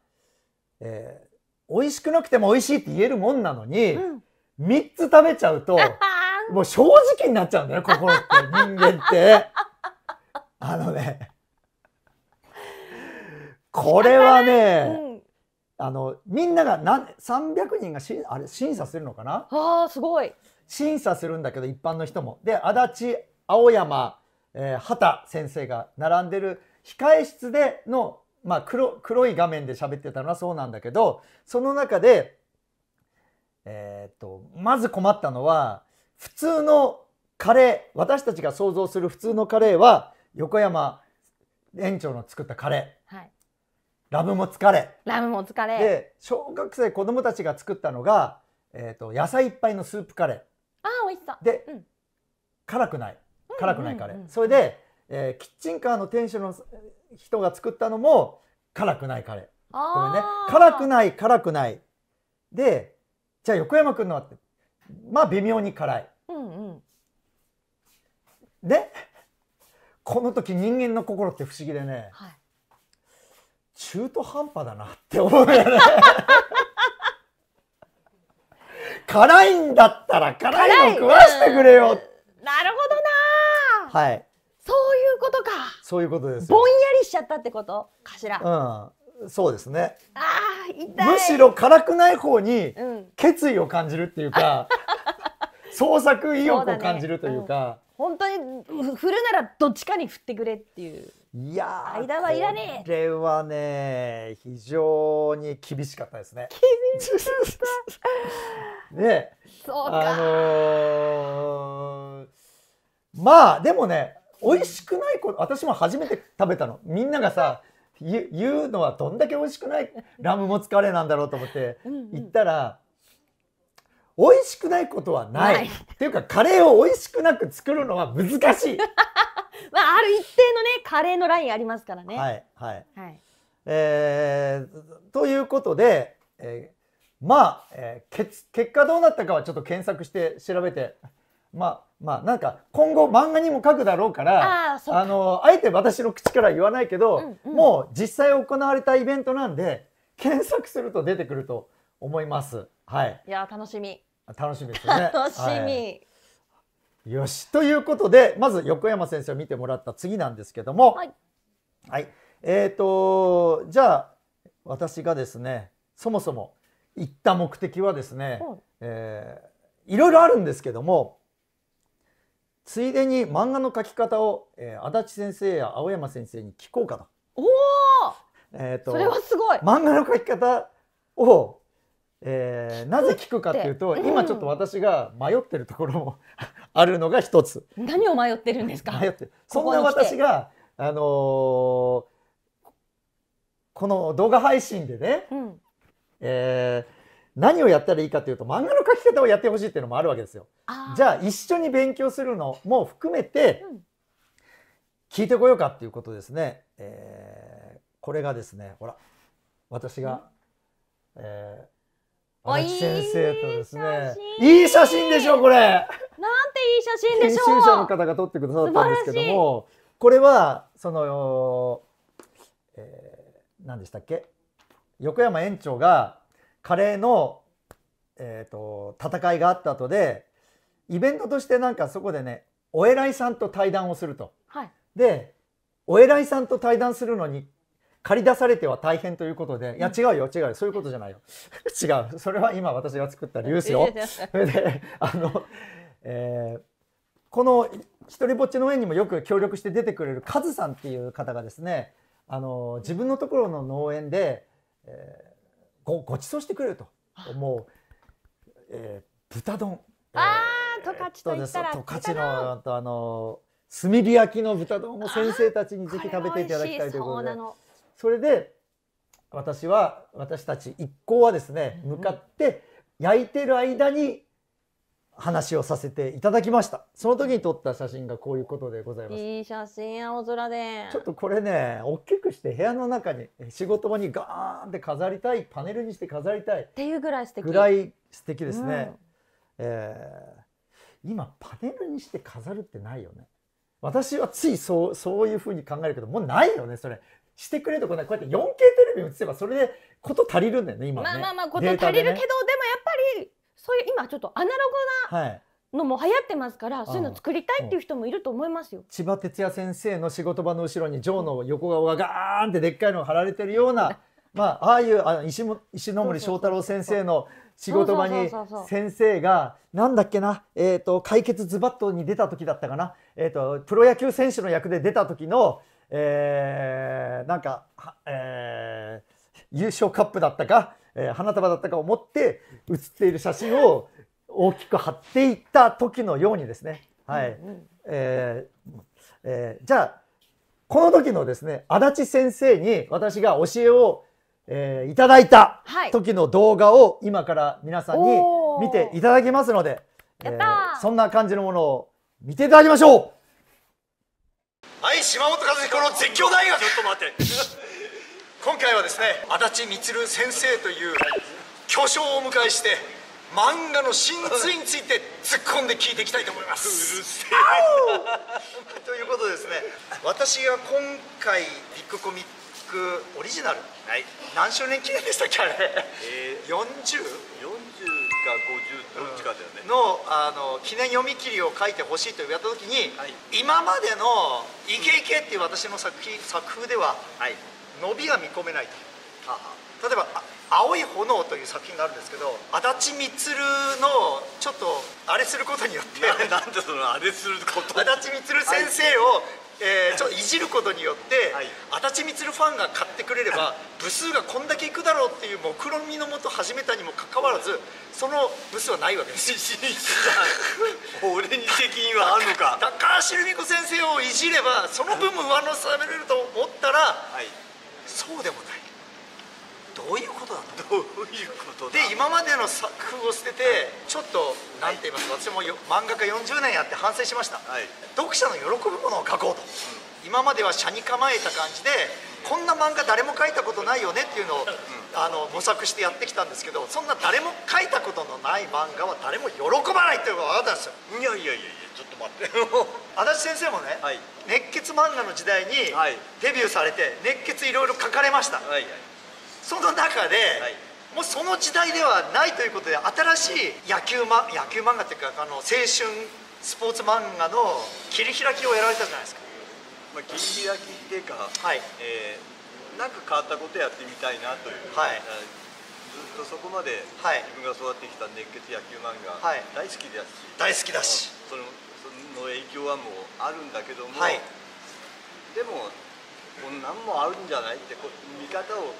えー、美味しくなくても美味しいって言えるもんなのに、うん、3つ食べちゃうと、もう正直になっちゃうんだよ、心って、人間って。あのね、これはね、うん、あの、みんながな、300人がしあれ審査するのかなああ、すごい。審査するんだけど、一般の人も。で、足立青山、えー、畑先生が並んでる控え室での、まあ、黒黒い画面で喋ってたのはそうなんだけどその中で、えー、っとまず困ったのは普通のカレー私たちが想像する普通のカレーは横山園長の作ったカレー、はい、ラブも疲れラブも疲れで小学生子供たちが作ったのが、えーと、と野菜いっぱいのスープカレーあー美味しそうで、うん、辛くない辛くないカレー、それで、えー、キッチンカーの店主の人が作ったのも辛くないカレーごめんね辛くない辛くないでじゃあ横山君のはってまあ微妙に辛い、うんうん、でこの時人間の心って不思議でね、はい、中途半端だなって思うよね辛いんだったら辛いの食わしてくれよなるほどなはい。そういうことか。そういうことです。ぼんやりしちゃったってことかしら。うん。そうですね。ああ、痛い。むしろ辛くない方に決意を感じるっていうか、うん、創作意欲を感じるというか。ん、本当に振るならどっちかに振ってくれっていう。いや間はいらねえ。これはね、非常に厳しかったですね。厳しかった。ね。そうか。あのーまあでもね美味しくないこと私も初めて食べたのみんながさ言うのはどんだけ美味しくないラムモツカレーなんだろうと思って行ったら、美味しくないことはないいっていうかカレーを美味しくなく作るのは難しい まあある一定のねカレーのラインありますからねはいはい、はい、えー、ということで、えー、まあ、えー、結結果どうなったかはちょっと検索して調べてまあまあなんか今後漫画にも書くだろうからああのあえて私の口から言わないけど、うんうん、もう実際行われたイベントなんで検索すると出てくると思います。はい、いや楽しみ楽しみですね。楽しみ、はい、よしということでまず横山先生を見てもらった次なんですけども、はい、はい、えっ、ー、とじゃあ私がですねそもそも行った目的はですね、うん、えー、いろいろあるんですけどもついでに漫画の描き方を、えー、足立先生や青山先生に聞こうかと。おお、えっ、ー、とそれはすごい。漫画の描き方を、えー、なぜ聞くかっていうと、うん、今ちょっと私が迷ってるところも あるのが一つ。何を迷ってるんですか。迷ってそんな私があのー、この動画配信でね、うん、えー何をやったらいいかというと漫画の書き方をやってほしいっていうのもあるわけですよ。じゃあ一緒に勉強するのも含めて聞いてこようかっていうことですね。えー、これがですねほら私が、えー、木先生とですねいい写真でしょこれなんていい写真でしょう編集者の方が撮ってくださったんですけどもこれはその、えー、何でしたっけ横山園長がカレーの、えーと、戦いがあった後でイベントとしてなんかそこでねお偉いさんと対談をすると。はい、でお偉いさんと対談するのに借り出されては大変ということで、いや違うよ違うよそういうことじゃないよ 違うそれは今私が作った理由ですよ。それ であの、えー、この「ひとりぼっちの園」にもよく協力して出てくれるカズさんっていう方がですねあの自分のところの農園で、えーごごちそうしてくれると思う、えー、豚丼ああ十勝と言ったら十勝のあの炭火焼きの豚丼も先生たちにぜひ食べていただきたいということでそれで私は私たち一行はですね、向かって焼いてる間に話をさせていただきましたその時に撮った写真がこういうことでございますいい写真青空でちょっとこれね大きくして部屋の中に仕事場にガーンって飾りたいパネルにして飾りたいっていうぐらい素敵ぐらい素敵ですね、うん、えー、今パネルにして飾るってないよね私はついそうそういうふうに考えるけどもうないよねそれしてくれとこないこうやって 4K テレビ映せばそれでこと足りるんだよね今ねまあまあまあこと足りるけど、ね、でもやっぱりそういう今ちょっとアナログな、のも流行ってますから、そういうの作りたいっていう人もいると思いますよ。千葉哲也先生の仕事場の後ろに、ジョーの横顔がガーンってでっかいの貼られてるような。まあ、ああいうあの石石森章太郎先生の仕事場に先生がなんだっけな、えーと、解決ズバッとに出た時だったかな、えーと、とプロ野球選手の役で出た時の、えー、なんか、えー、優勝カップだったかえー、花束だったかを持って写っている写真を大きく貼っていった時のようにですね、はい、うんうん、えー、えー、じゃあこの時のですね足立先生に私が教えを、えー、いただいた時の動画を今から皆さんに見ていただきますので、はえー、そんな感じのものを見ていただきましょうはい島本和彦の絶叫大学ちょっと待って今回はですね足立満先生という巨匠をお迎えして漫画の真髄について突っ込んで聞いていきたいと思いますうるせえということですね私が今回ビッグコミックオリジナル、はい、何周年記念でしたっけあれ、えー、40?40 か50どっちかだよね、うん、のあの記念読み切りを書いてほしいと言われた時に、はい、今までのイケイケっていう私の作品作風では、はい、伸びが見込めないと例えば「青い炎」という作品があるんですけど足立満のちょっとあれすることによってなんでそのあれすること足立満先生を、えー、ちょっといじることによって、はい、足立満ファンが買ってくれれば部数がこんだけいくだろうっていう目論みのもと始めたにもかかわらずその部数はないわけです 俺に責任はあるのか高橋留美子先生をいじればその分も上乗せされると思ったら、はいそうでもないどういうことなのどういうことで今までの作風を捨ててちょっと何、はい、て言いますか私も漫画家40年やって反省しました、はい、読者の喜ぶものを書こうと、うん、今までは斜に構えた感じでこんな漫画誰も書いたことないよねっていうのを、うん、あの模索してやってきたんですけどそんな誰も書いたことのない漫画は誰も喜ばないっていうのが分かったんですよいやいやいやいやちょっと待って 足立先生もね、はい、熱血漫画の時代にデビューされて熱血いろいろ書かれました、はいはい、その中で、もうその時代ではないということで新しい野球,、ま、野球漫画っていうかあの青春スポーツ漫画の切り開きをやられたじゃないですか、まあ、切り開きっていうか、はいえー、なんか変わったことやってみたいなという、はい、ずっとそこまで自分が育ってきた熱血野球漫画、はい、大好きだし大好きだしそのの影響はもうあるんだけども、はい、でもこんなんもあるんじゃないってこ見方を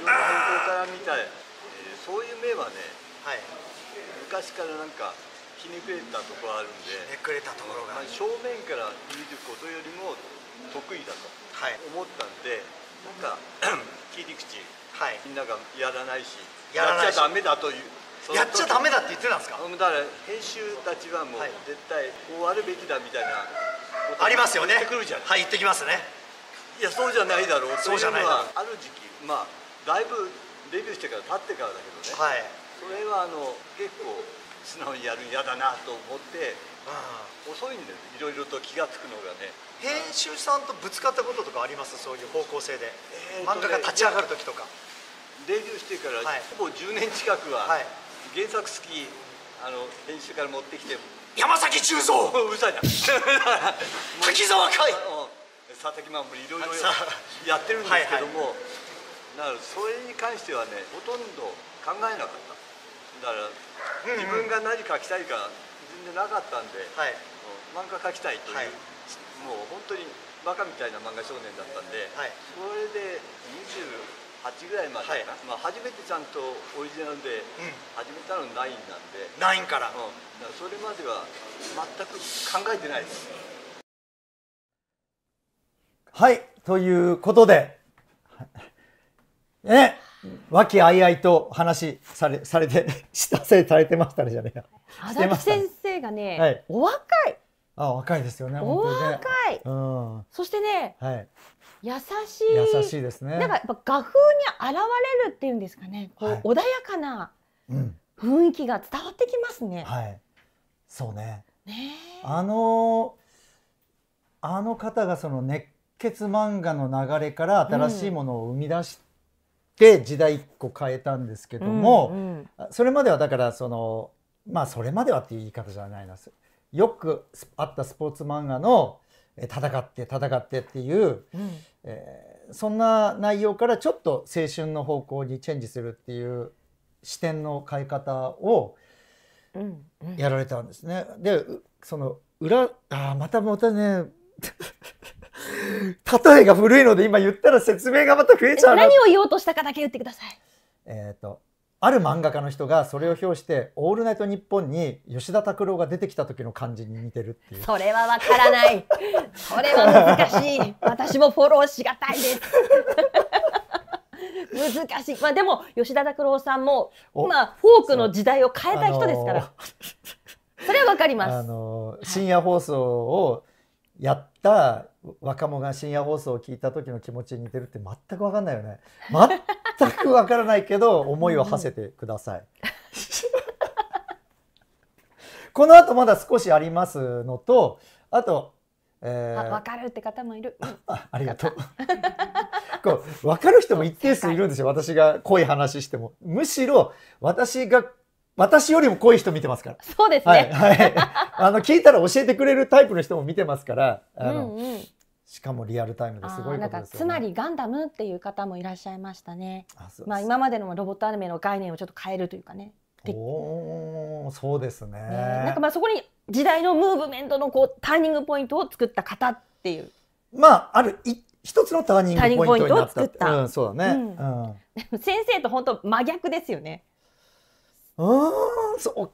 いろんな方向から見た、い、えー、そういう目はね、はい、昔からなんかひねくれたところあるんでひねくれたところが、まあ、正面から見ることよりも得意だと思ったんで、はい、なんか 切り口、はい、みんながやらないしやらなっちゃダメだという。やっちゃダメだって言ってたんですかだから編集たちはもう絶対こうあるべきだみたいなありますよねはい行ってきますねいやそうじゃないだろうそうじゃないある時期まあだいぶデビューしてから経ってからだけどね、はい、それはあの結構素直にやるん嫌だなと思ってうん、遅いんでいろいろと気が付くのがね編集さんとぶつかったこととかありますそういう方向性で、えーね、漫画が立ち上がる時とかデビューしてから、ほぼ10年近くは、はい、原作好きあの編集から持ってきて山崎忠三うさいな滝沢海 佐々木マンもいろいろやってるんですけども、はいはい、それに関してはねほとんど考えなかっただから、自分が何書きたいか全然なかったんで、はい、漫画書きたいという、はい、もう本当にバカみたいな漫画少年だったんで、はい、それで20 8ぐらいまでかな、はい、まあ、初めてちゃんとオリジナルで始めたの9なんで、うん、9から,、うん、からそれまでは全く考えてないですはいということで ね和気あいあいと話されされてしたせされてましたねじゃねえ足立先生がね、はい、お若いあ若いですよねお若い、うん、そしてね、はい、優しい優しいですねなんかやっぱ画風に現れるっていうんですかねこう、穏やかな雰囲気が伝わってきますね、うん、はいそうねねあのあの方がその熱血漫画の流れから新しいものを生み出して時代一個変えたんですけども、うんうん、それまではだからそのまあそれまではっていう言い方じゃないなよくあったスポーツ漫画の戦って戦ってっていう、うん、えー、そんな内容からちょっと青春の方向にチェンジするっていう視点の変え方をやられたんですね。うんうん、でその裏あまたまたね 例えが古いので今言ったら説明がまた増えちゃう何を言おうとしたかだけ言ってください。えっ、ー、とある漫画家の人がそれを表して「オールナイトニッポン」に吉田拓郎が出てきた時の感じに似てるっていうそれはわからないそれは難しい私もフォローしがたいです難しいまあでも吉田拓郎さんも今フォークの時代を変えた人ですから、それはわかります、あのー、深夜放送をやった若者が深夜放送を聞いた時の気持ちに似てるって全く分かんないよね全くわからないけど、思いを馳せてください。この後まだ少しありますのと、あと、えー、あ分かるって方もいる。あありがとう。こう分かる人も一定数いるんですよ。私が濃い話しても、むしろ私が私よりも濃い人見てますから。そうですね。はい、はい、あの聞いたら教えてくれるタイプの人も見てますから、あの、うんうん、しかもリアルタイムですごいことです、ね、つまりガンダムっていう方もいらっしゃいましたね。あまあ今までのロボットアニメの概念をちょっと変えるというかね。おお、そうですね、ね、なんかまあそこに時代のムーブメントのこうターニングポイントを作った方っていう。まあある一つのターニングポイントを作った。うん、そうだね。うん、うん、先生と本当真逆ですよね。うん、そう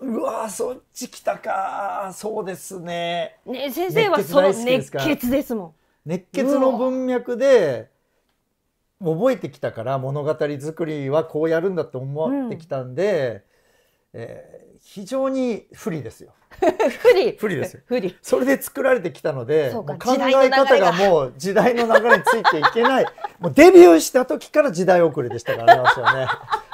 うわそっち来たかそうですね。ね先生はその熱血ですもん。熱血の文脈で覚えてきたから物語作りはこうやるんだと思ってきたんで、うん、えー、非常に不利ですよ。不利不利ですよ。不利。それで作られてきたのでもう考え方がもう時代の流れについていけない もうデビューした時から時代遅れでしたからね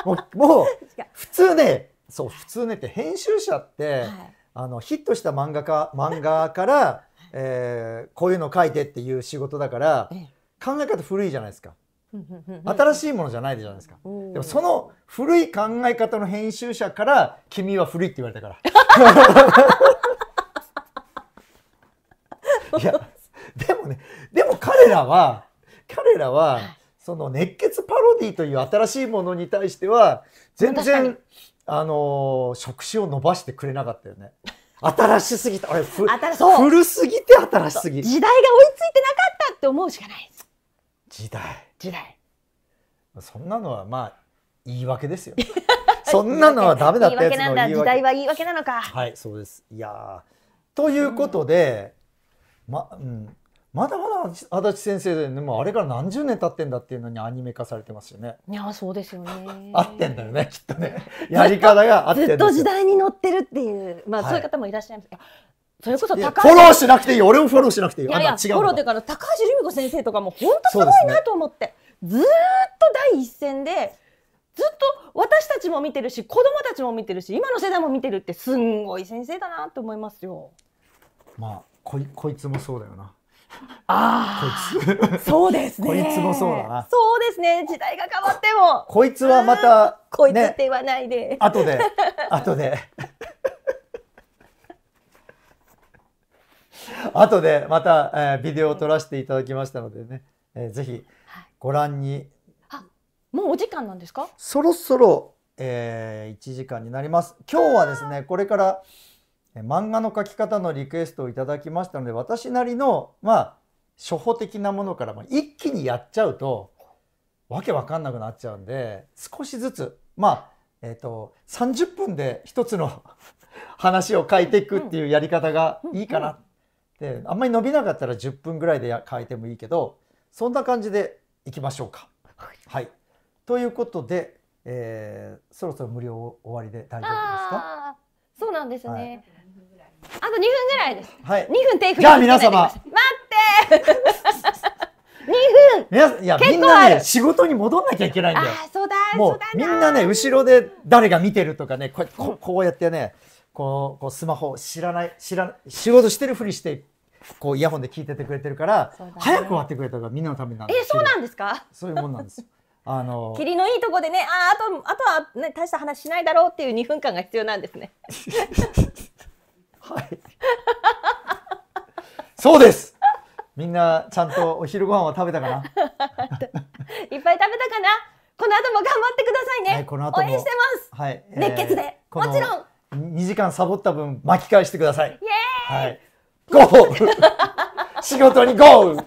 もうもう 普通ねそう普通ねって編集者って、はい、あのヒットした漫画家漫画から、えー、こういうの書いてっていう仕事だから、考え方古いじゃないですか。新しいものじゃないじゃないですか。でもその古い考え方の編集者から君は古いって言われたから。いやでもねでも彼らは彼らはその熱血パロディという新しいものに対しては全然あの触手を伸ばしてくれなかったよね。新しすぎた。俺ふ古すぎて新しすぎ。時代が追いついてなかったって思うしかない。時代。時代。そんなのはまあ言い訳ですよ。そんなのはダメだったやつの言い訳。なんだ。時代は言い訳なのか。はい、そうです。いやということで、うん、ま、うん、まだまだ足立先生で、ね、もうあれから何十年経ってんだっていうのにアニメ化されてますよね。いやそうですよね。合 ってんだよねきっとね。やり方が合ってずっと時代に乗ってるっていうまあ、そういう方もいらっしゃいます。それこそフォローしなくていい俺もフォローしなくていいいやいやフォローというか高橋留美子先生とかも本当すごいなと思って、ね、ずっと第一線でずっと私たちも見てるし子供たちも見てるし今の世代も見てるってすんごい先生だなと思いますよ。まあこいこいつもそうだよな。ああ、こいつ。そうですね。こいつもそうだな。そうですね。時代が変わっても。こいつはまた、こいつって言わないで。後で、後で。後でまた、えー、ビデオを撮らせていただきましたのでね、えー、ぜひご覧に、はい、あもうお時間なんですかそろそろ、えー、1時間になります今日はですねこれから漫画の描き方のリクエストをいただきましたので私なりのまあ初歩的なものから一気にやっちゃうとわけわかんなくなっちゃうんで少しずつまあえっ、ー、と30分で一つの 話を書いていくっていうやり方がいいかなっうん、あんまり伸びなかったら10分ぐらいで変えてもいいけどそんな感じでいきましょうか。はい、はい、ということで、えー、そろそろ無料終わりで大丈夫ですかそうなんですね、はいあと2分ぐらいです。はい。2分テイクじゃあ皆様。待って2分いや、みんなね、仕事に戻んなきゃいけないんだよ。あ、そうだ、もうみんなね、後ろで誰が見てるとかね、こうこうやってね、こう、こうスマホ知らない、知ら仕事してるふりして、こうイヤホンで聞いててくれてるから、早く終わってくれたからみんなのためになんえ、そうなんですかそういうもんなんですよ。あの霧 のいいとこでねああとあとは、ね、大した話しないだろうっていう2分間が必要なんですね。はい。そうです。みんなちゃんとお昼ご飯は食べたかな。いっぱい食べたかな。この後も頑張ってくださいね。はい、この後応援してます。はい、えー、熱血で。もちろん。二時間サボった分巻き返してください。イエーイ、はい、ゴー 仕事にゴー